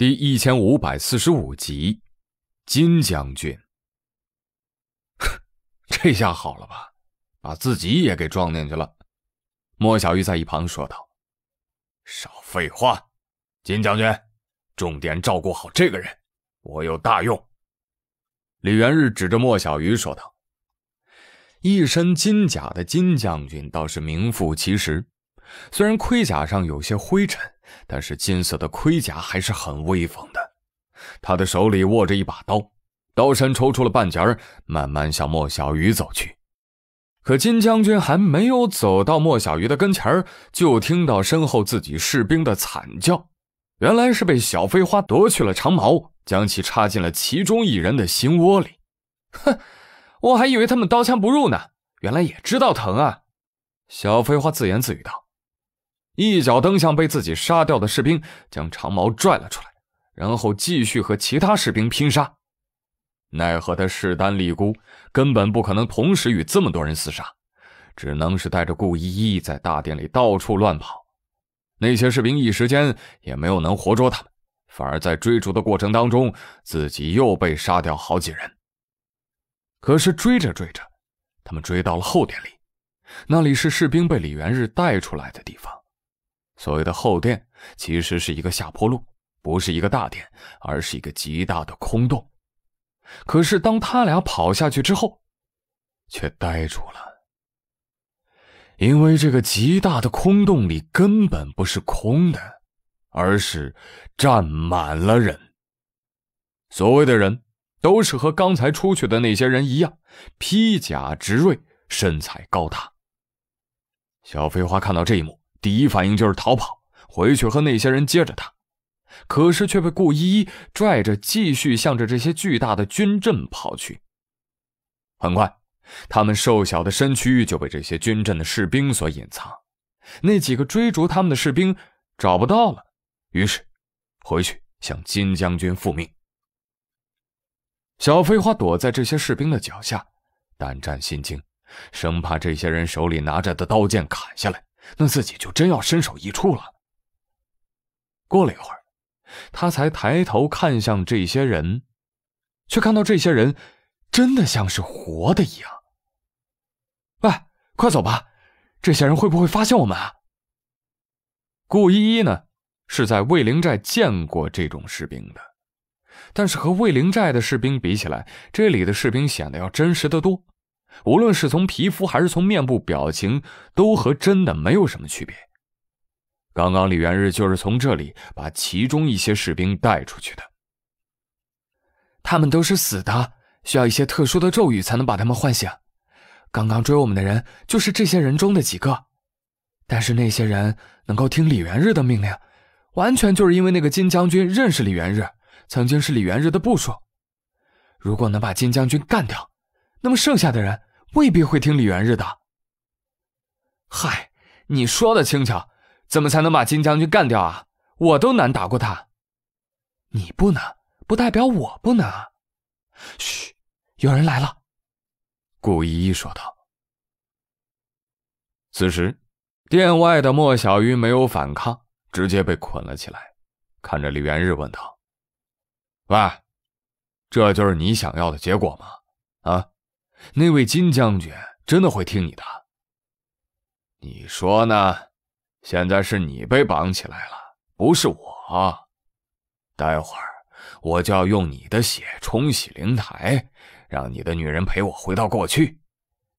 第一千五百四十五集，金将军。这下好了吧，把自己也给撞进去了。莫小鱼在一旁说道：“少废话，金将军，重点照顾好这个人，我有大用。”李元日指着莫小鱼说道：“一身金甲的金将军倒是名副其实，虽然盔甲上有些灰尘。”但是金色的盔甲还是很威风的。他的手里握着一把刀，刀身抽出了半截儿，慢慢向莫小鱼走去。可金将军还没有走到莫小鱼的跟前儿，就听到身后自己士兵的惨叫。原来是被小飞花夺去了长矛，将其插进了其中一人的心窝里。哼，我还以为他们刀枪不入呢，原来也知道疼啊！小飞花自言自语道。一脚蹬向被自己杀掉的士兵，将长矛拽了出来，然后继续和其他士兵拼杀。奈何他势单力孤，根本不可能同时与这么多人厮杀，只能是带着顾依依在大殿里到处乱跑。那些士兵一时间也没有能活捉他们，反而在追逐的过程当中，自己又被杀掉好几人。可是追着追着，他们追到了后殿里，那里是士兵被李元日带出来的地方。所谓的后殿其实是一个下坡路，不是一个大殿，而是一个极大的空洞。可是当他俩跑下去之后，却呆住了，因为这个极大的空洞里根本不是空的，而是站满了人。所谓的人，都是和刚才出去的那些人一样，披甲执锐，身材高大。小飞花看到这一幕。第一反应就是逃跑，回去和那些人接着打，可是却被顾依依拽着，继续向着这些巨大的军阵跑去。很快，他们瘦小的身躯就被这些军阵的士兵所隐藏，那几个追逐他们的士兵找不到了，于是回去向金将军复命。小飞花躲在这些士兵的脚下，胆战心惊，生怕这些人手里拿着的刀剑砍下来。那自己就真要身首异处了。过了一会儿，他才抬头看向这些人，却看到这些人真的像是活的一样。喂，快走吧，这些人会不会发现我们啊？顾依依呢是在卫灵寨见过这种士兵的，但是和卫灵寨的士兵比起来，这里的士兵显得要真实的多。无论是从皮肤还是从面部表情，都和真的没有什么区别。刚刚李元日就是从这里把其中一些士兵带出去的。他们都是死的，需要一些特殊的咒语才能把他们唤醒。刚刚追我们的人就是这些人中的几个。但是那些人能够听李元日的命令，完全就是因为那个金将军认识李元日，曾经是李元日的部属。如果能把金将军干掉，那么剩下的人未必会听李元日的。嗨，你说的轻巧，怎么才能把金将军干掉啊？我都难打过他，你不能不代表我不能。嘘，有人来了。”依一说道。此时，殿外的莫小鱼没有反抗，直接被捆了起来，看着李元日问道：“喂，这就是你想要的结果吗？啊？”那位金将军真的会听你的？你说呢？现在是你被绑起来了，不是我。待会儿我就要用你的血冲洗灵台，让你的女人陪我回到过去。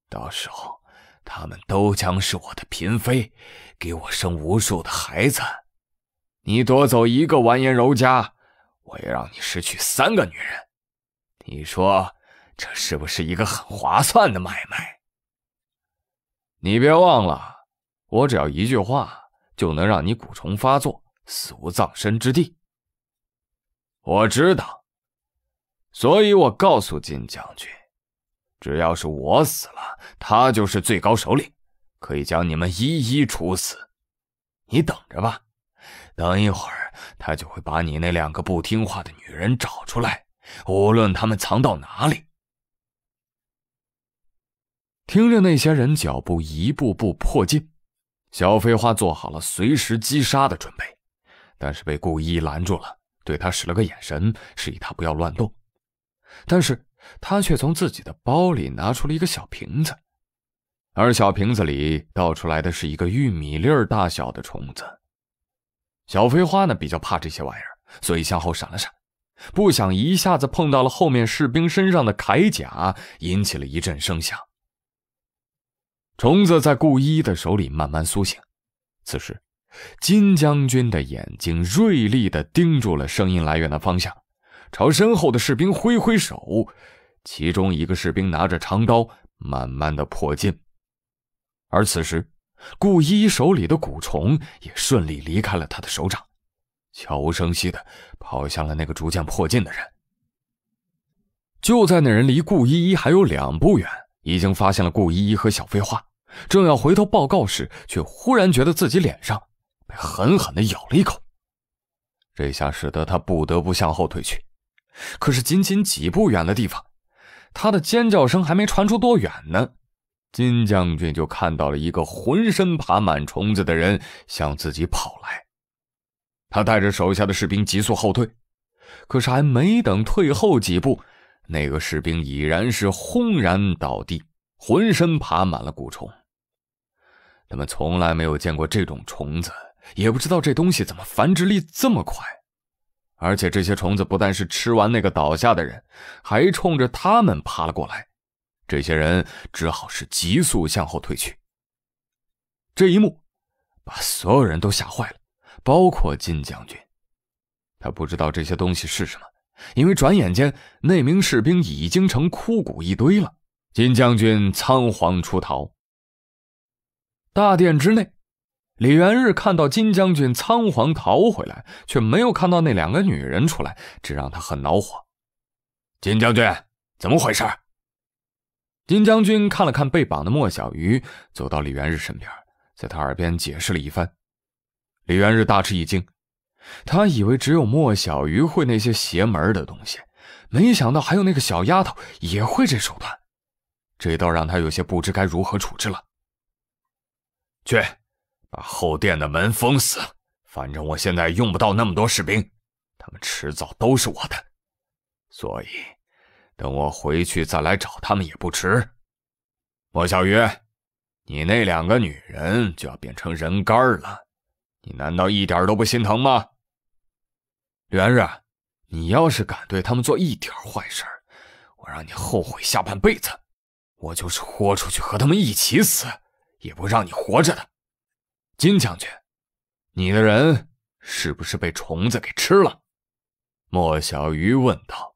到时候，他们都将是我的嫔妃，给我生无数的孩子。你夺走一个完颜柔家，我也让你失去三个女人。你说。这是不是一个很划算的买卖？你别忘了，我只要一句话就能让你蛊虫发作，死无葬身之地。我知道，所以我告诉金将军，只要是我死了，他就是最高首领，可以将你们一一处死。你等着吧，等一会儿他就会把你那两个不听话的女人找出来，无论他们藏到哪里。听着那些人脚步一步步迫近，小飞花做好了随时击杀的准备，但是被顾一拦住了，对他使了个眼神，示意他不要乱动。但是他却从自己的包里拿出了一个小瓶子，而小瓶子里倒出来的是一个玉米粒大小的虫子。小飞花呢比较怕这些玩意儿，所以向后闪了闪，不想一下子碰到了后面士兵身上的铠甲，引起了一阵声响。虫子在顾一的手里慢慢苏醒，此时，金将军的眼睛锐利的盯住了声音来源的方向，朝身后的士兵挥挥手，其中一个士兵拿着长刀慢慢的迫近，而此时，顾一手里的蛊虫也顺利离开了他的手掌，悄无声息的跑向了那个逐渐迫近的人。就在那人离顾依依还有两步远，已经发现了顾依依和小飞花。正要回头报告时，却忽然觉得自己脸上被狠狠地咬了一口，这下使得他不得不向后退去。可是仅仅几步远的地方，他的尖叫声还没传出多远呢，金将军就看到了一个浑身爬满虫子的人向自己跑来。他带着手下的士兵急速后退，可是还没等退后几步，那个士兵已然是轰然倒地，浑身爬满了蛊虫。他们从来没有见过这种虫子，也不知道这东西怎么繁殖力这么快。而且这些虫子不但是吃完那个倒下的人，还冲着他们爬了过来。这些人只好是急速向后退去。这一幕把所有人都吓坏了，包括金将军。他不知道这些东西是什么，因为转眼间那名士兵已经成枯骨一堆了。金将军仓皇出逃。大殿之内，李元日看到金将军仓皇逃回来，却没有看到那两个女人出来，这让他很恼火。金将军，怎么回事？金将军看了看被绑的莫小鱼，走到李元日身边，在他耳边解释了一番。李元日大吃一惊，他以为只有莫小鱼会那些邪门的东西，没想到还有那个小丫头也会这手段，这倒让他有些不知该如何处置了。去，把后殿的门封死。反正我现在用不到那么多士兵，他们迟早都是我的，所以等我回去再来找他们也不迟。莫小鱼，你那两个女人就要变成人干了，你难道一点都不心疼吗？吕安日，你要是敢对他们做一点坏事我让你后悔下半辈子。我就是豁出去和他们一起死。也不让你活着的，金将军，你的人是不是被虫子给吃了？莫小鱼问道。